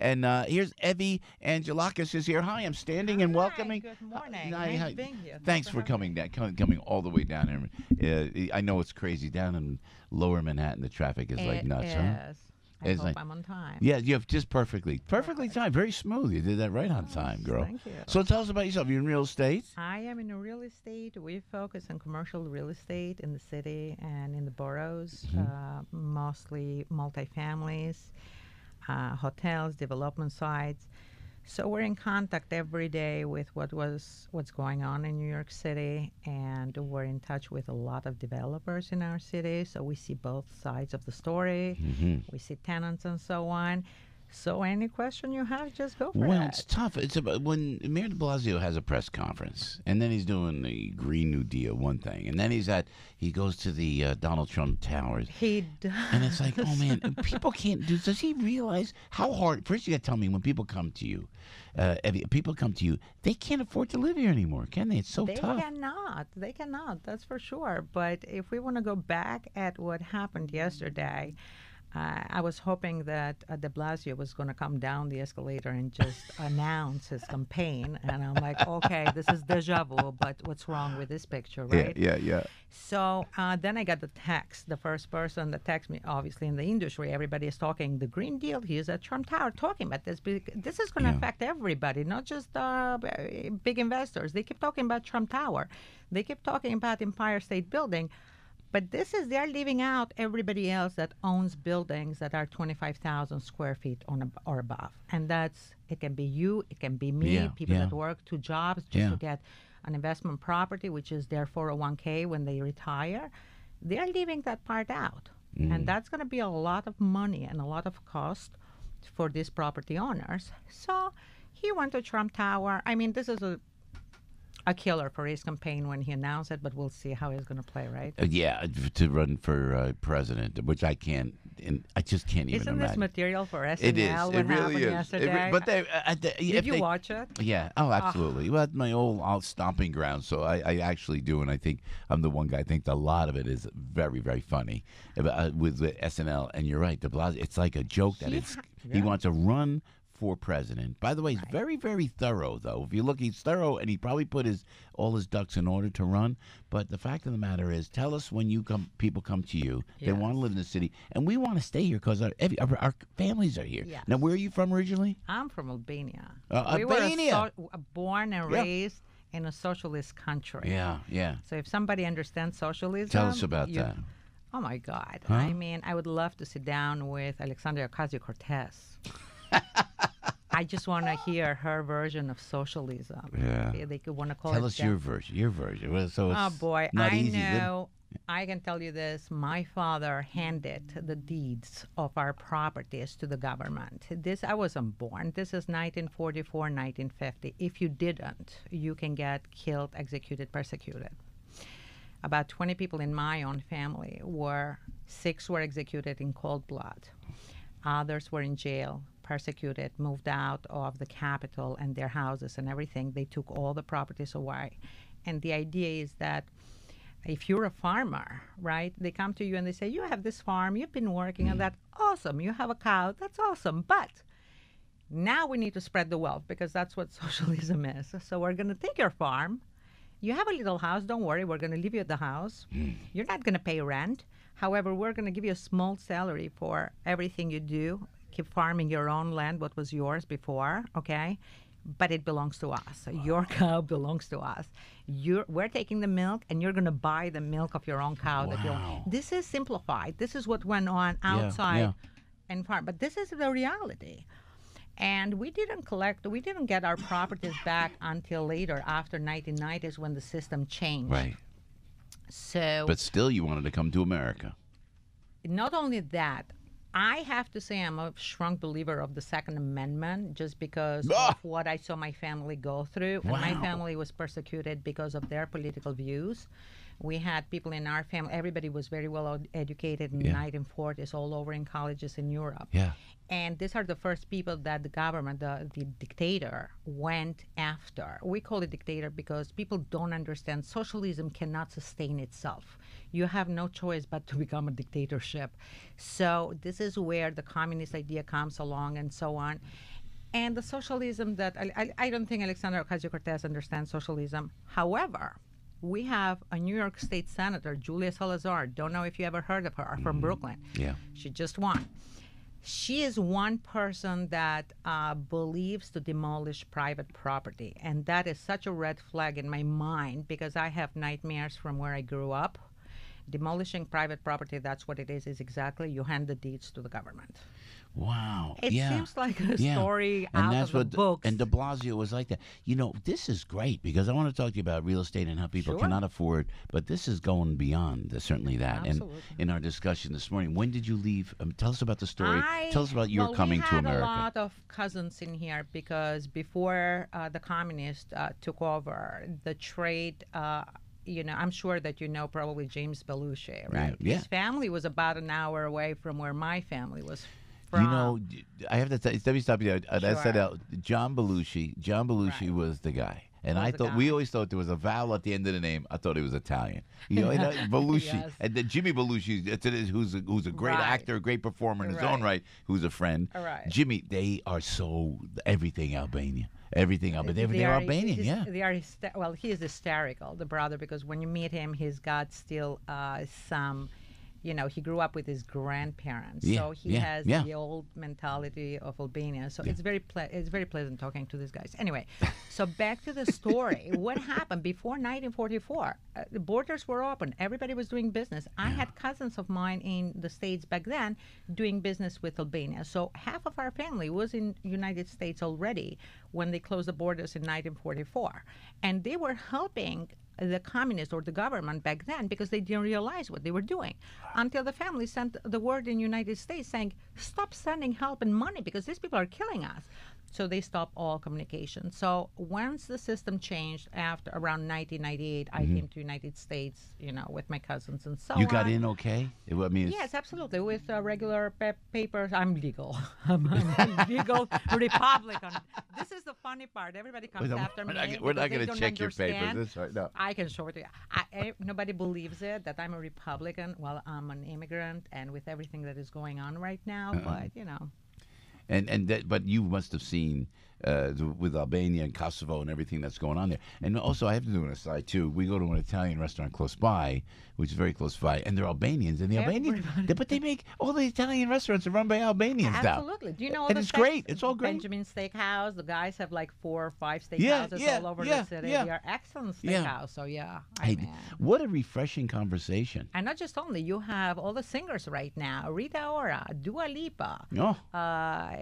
And uh, here's Evie Angelakis is here. Hi, I'm standing hi, and welcoming. Good morning. Uh, hi, hi. being here. Thanks for, for coming down, coming, all the way down here. Uh, I know it's crazy down in Lower Manhattan. The traffic is it like nuts, is. huh? I hope like, I'm on time. Yeah, you have just perfectly, perfectly Perfect. timed, very smooth. You did that right on oh, time, girl. Thank you. So tell us about yourself. You're in real estate. I am in real estate. We focus on commercial real estate in the city and in the boroughs, mm-hmm. uh, mostly multifamilies. families uh, hotels, development sites. So we're in contact every day with what was what's going on in New York City, and we're in touch with a lot of developers in our city. So we see both sides of the story. Mm-hmm. We see tenants and so on. So any question you have, just go for it. Well, it's tough. It's about when Mayor De Blasio has a press conference, and then he's doing the Green New Deal, one thing, and then he's at he goes to the uh, Donald Trump Towers. He does. And it's like, oh man, people can't do. Does he realize how hard? First, you got to tell me when people come to you, uh, people come to you, they can't afford to live here anymore, can they? It's so they tough. They cannot. They cannot. That's for sure. But if we want to go back at what happened yesterday. Mm-hmm I, I was hoping that uh, de Blasio was going to come down the escalator and just announce his campaign. And I'm like, okay, this is deja vu, but what's wrong with this picture, right? Yeah, yeah. yeah. So uh, then I got the text. The first person that texted me, obviously in the industry, everybody is talking the Green Deal. He's at Trump Tower talking about this. This is going to yeah. affect everybody, not just uh, big investors. They keep talking about Trump Tower, they keep talking about Empire State Building. But this is they're leaving out everybody else that owns buildings that are 25,000 square feet on or above, and that's it can be you, it can be me, yeah, people yeah. that work two jobs just yeah. to get an investment property, which is their 401k when they retire. They're leaving that part out, mm. and that's going to be a lot of money and a lot of cost for these property owners. So he went to Trump Tower. I mean, this is a a killer for his campaign when he announced it, but we'll see how he's going to play, right? Uh, yeah, uh, to run for uh, president, which I can't, and I just can't even. Isn't imagine. this material for SNL? It is. it really is. It re- but they, uh, uh they, did you they, watch it? Yeah. Oh, ah. absolutely. Well, my old, old stomping ground, so I, I, actually do, and I think I'm the one guy. I think a lot of it is very, very funny uh, with, with SNL. And you're right, the Blasio. It's like a joke that it's yeah. he wants to run for president. By the way, he's right. very, very thorough, though. If you look, he's thorough, and he probably put his all his ducks in order to run. But the fact of the matter is, tell us when you come, people come to you. Yes. They want to live in the city, and we want to stay here because our, our, our, families are here. Yes. Now, where are you from originally? I'm from Albania. Uh, we Albania. Were so, uh, born and yeah. raised in a socialist country. Yeah, yeah. So if somebody understands socialism, tell us about you, that. Oh my God! Huh? I mean, I would love to sit down with Alexandria Ocasio Cortez. I just want to hear her version of socialism. Yeah, they, could want to call. Tell us death. your version. Your version. Well, oh boy, I easy, know. I can tell you this my father handed the deeds of our properties to the government. This I wasn't born. This is 1944, 1950. If you didn't, you can get killed, executed, persecuted. About 20 people in my own family were six were executed in cold blood. Others were in jail persecuted, moved out of the capital and their houses and everything. They took all the properties away. And the idea is that if you're a farmer, right, they come to you and they say, You have this farm, you've been working mm. on that, awesome. You have a cow, that's awesome. But now we need to spread the wealth because that's what socialism is. So we're going to take your farm. You have a little house, don't worry, we're going to leave you at the house. Mm. You're not going to pay rent. However, we're going to give you a small salary for everything you do keep farming your own land, what was yours before, okay? But it belongs to us. Wow. Your cow belongs to us. You're, we're taking the milk, and you're going to buy the milk of your own cow. Wow. That you this is simplified. This is what went on outside yeah, yeah. and farm. But this is the reality and we didn't collect we didn't get our properties back until later after 1990s when the system changed right so but still you wanted to come to america not only that I have to say, I'm a strong believer of the Second Amendment just because ah! of what I saw my family go through. Wow. And my family was persecuted because of their political views we had people in our family. Everybody was very well educated, and yeah. is all over in colleges in Europe. Yeah. And these are the first people that the government, the, the dictator, went after. We call it dictator because people don't understand socialism cannot sustain itself. You have no choice but to become a dictatorship. So this is where the communist idea comes along and so on and the socialism that I, I, I, don't think Alexander Ocasio Cortez understands socialism. However, we have a New York State Senator, Julia Salazar. Don't know if you ever heard of her, from mm Brooklyn. Yeah. She just won. She is one person that uh, believes to demolish private property. And that is such a red flag in my mind because I have nightmares from where I grew up. Demolishing private property, that's what it is, is exactly you hand the deeds to the government. Wow. It yeah. seems like a yeah. story and out that's of what, the books. And De Blasio was like that. You know, this is great because I want to talk to you about real estate and how people sure. cannot afford, but this is going beyond the, certainly that. Absolutely. And in our discussion this morning, when did you leave? Um, tell us about the story. I, tell us about your well, coming to America. We had a lot of cousins in here because before uh, the communists uh, took over, the trade. Uh, you know, I'm sure that you know probably James Belushi, right? Yeah. His family was about an hour away from where my family was from. You know, I have to tell let me stop you. Uh, sure. said, uh, John Belushi. John Belushi right. was the guy. And I thought we always thought there was a vowel at the end of the name. I thought he was Italian. You know, uh, Belushi yes. and then uh, Jimmy Belushi, uh, who's a, who's a great right. actor, a great performer in his right. own right, who's a friend. Right. Jimmy, they are so everything Albania. Everything Albania. Everything are, Albanian. Yeah. They are hyster- well, he is hysterical, the brother, because when you meet him, he's got still uh, some you know, he grew up with his grandparents, yeah, so he yeah, has yeah. the old mentality of Albania. So it's very ple- it's very pleasant talking to these guys. Anyway, so back to the story. what happened before 1944? Uh, the borders were open. Everybody was doing business. I had cousins of mine in the states back then doing business with Albania. So half of our family was in United States already when they closed the borders in 1944. And they were helping the communists or the government back then because they didn't realize what they were doing until the family sent the word in united states saying stop sending help and money because these people are killing us so they stopped all communication so once the system changed after around 1998 mm-hmm. i came to united states you know with my cousins and so you got on. in okay it, I mean, yes absolutely with uh, regular pe- papers i'm legal i'm, a legal republican this is funny part. Everybody comes after we're me. Not, we're not going to check your papers. This right, no. I can show it to you. I, I, eh, nobody believes it that I'm a Republican. Well, I'm an immigrant, and with everything that is going on right now, uh but you know. And and that, but you must have seen uh, with Albania and Kosovo and everything that's going on there. And also, I have to do an aside too. We go to an Italian restaurant close by, which is very close by, and they're Albanians. And the Albanians, they, but they make all the Italian restaurants are run by Albanians Absolutely. now. Absolutely. Do you know? and it's steaks? great. It's all great. Benjamin Steakhouse. The guys have like four or five steakhouses yeah, yeah, all over yeah, the city. Yeah. They are excellent steakhouse. Yeah. So yeah. What a refreshing conversation. And not just only you have all the singers right now: Rita Ora, Dua Lipa, oh. uh,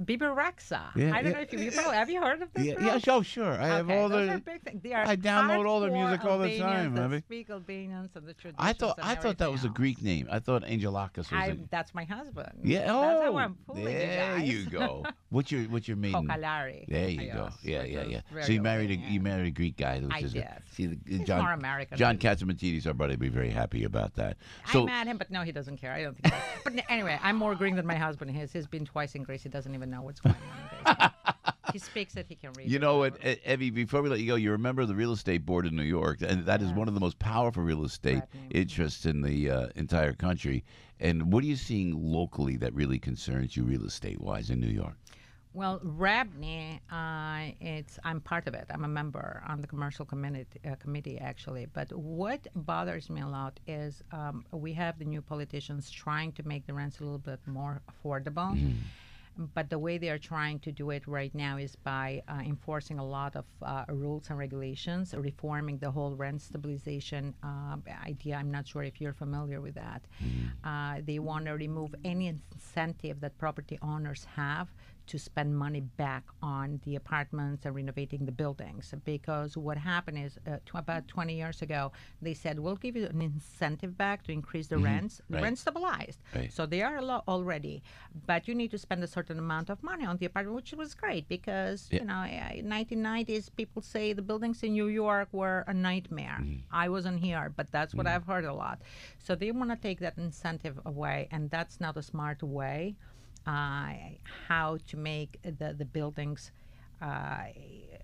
Rexa. I don't know if you you probably, have you heard of this? Yeah, yeah oh sure. I okay, have all those the. Are big things. They are I download all their music all the time. I mean, speak Albanians and the traditions. I thought I thought that was a Greek name. I thought Angelakis was. I, a, that's my husband. Yeah. Oh, there you, you, go. What's your what's your maiden? Kokalari. There you yes, go. Yeah, yeah, yeah. So you married a you married a Greek guy. Which I is did. See, the, John, more American. John Katzimatidis, our buddy, would be very happy about that. So, I'm at him, but no, he doesn't care. I don't think. but anyway, I'm more Greek than my husband. His. He's been twice in Greece. He doesn't even know what's going on. he speaks it, he can read. You know what, Evie? Before we let you go, you remember the real estate board in New York, and that is one of the most powerful real estate interests in the uh, entire country. And what are you seeing locally that really concerns you, real estate wise, in New York? Well, Rabney, uh, it's I'm part of it. I'm a member on the commercial committee, uh, committee actually. But what bothers me a lot is um, we have the new politicians trying to make the rents a little bit more affordable. Mm. But the way they are trying to do it right now is by uh, enforcing a lot of uh, rules and regulations, reforming the whole rent stabilization uh, idea. I'm not sure if you're familiar with that. Mm-hmm. they want to remove any incentive that property owners have to spend money back on the apartments and renovating the buildings because what happened is uh, about 20 years ago they said we'll give you an incentive back to increase the mm-hmm. rents right. rent stabilized right. so they are lot already but you need to spend a certain amount of money on the apartment which was great because yeah. you know in 1990s people say the buildings in New York were a nightmare mm. I wasn't here but that's what mm. I've heard a lot so they want to take that incentive away and that's not a smart way uh, how to make the, the buildings uh,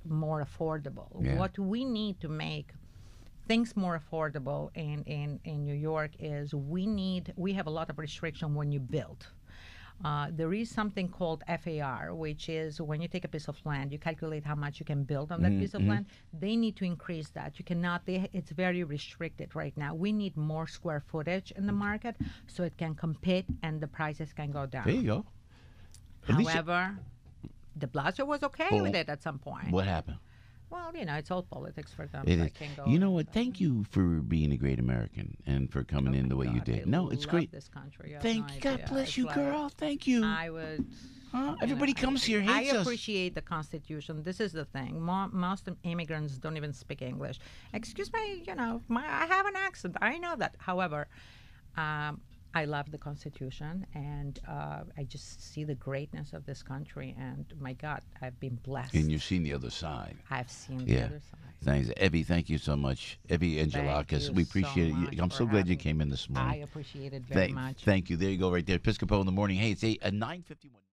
more affordable. Yeah. What we need to make things more affordable in, in, in New York is we need we have a lot of restriction when you build. Uh, there is something called FAR, which is when you take a piece of land, you calculate how much you can build on that mm-hmm. piece of mm-hmm. land. They need to increase that. You cannot, they, it's very restricted right now. We need more square footage in the mm-hmm. market so it can compete and the prices can go down. There you go. At However, De Blasio was okay with it at some point. What happened? Well, you know, it's all politics for them. It is. you know what? Thank you for being a great American and for coming oh in the way God, you did. no, it's great. This country. You oh Thank no God bless you, like girl. Thank you. I would. Huh? Everybody know, comes I, here. I appreciate us. the Constitution. This is the thing. Mo- most immigrants don't even speak English. Excuse me. You know, my, I have an accent. I know that. However. Um, I love the Constitution, and uh, I just see the greatness of this country. And my God, I've been blessed. And you've seen the other side. I've seen yeah. the other side. Thanks, Evie. Thank you so much, Evie Angelakis. We appreciate so it. I'm so glad you came in this morning. I appreciate it very thank, much. Thank you. There you go, right there, Episcopo in the morning. Hey, it's a uh, nine fifty one.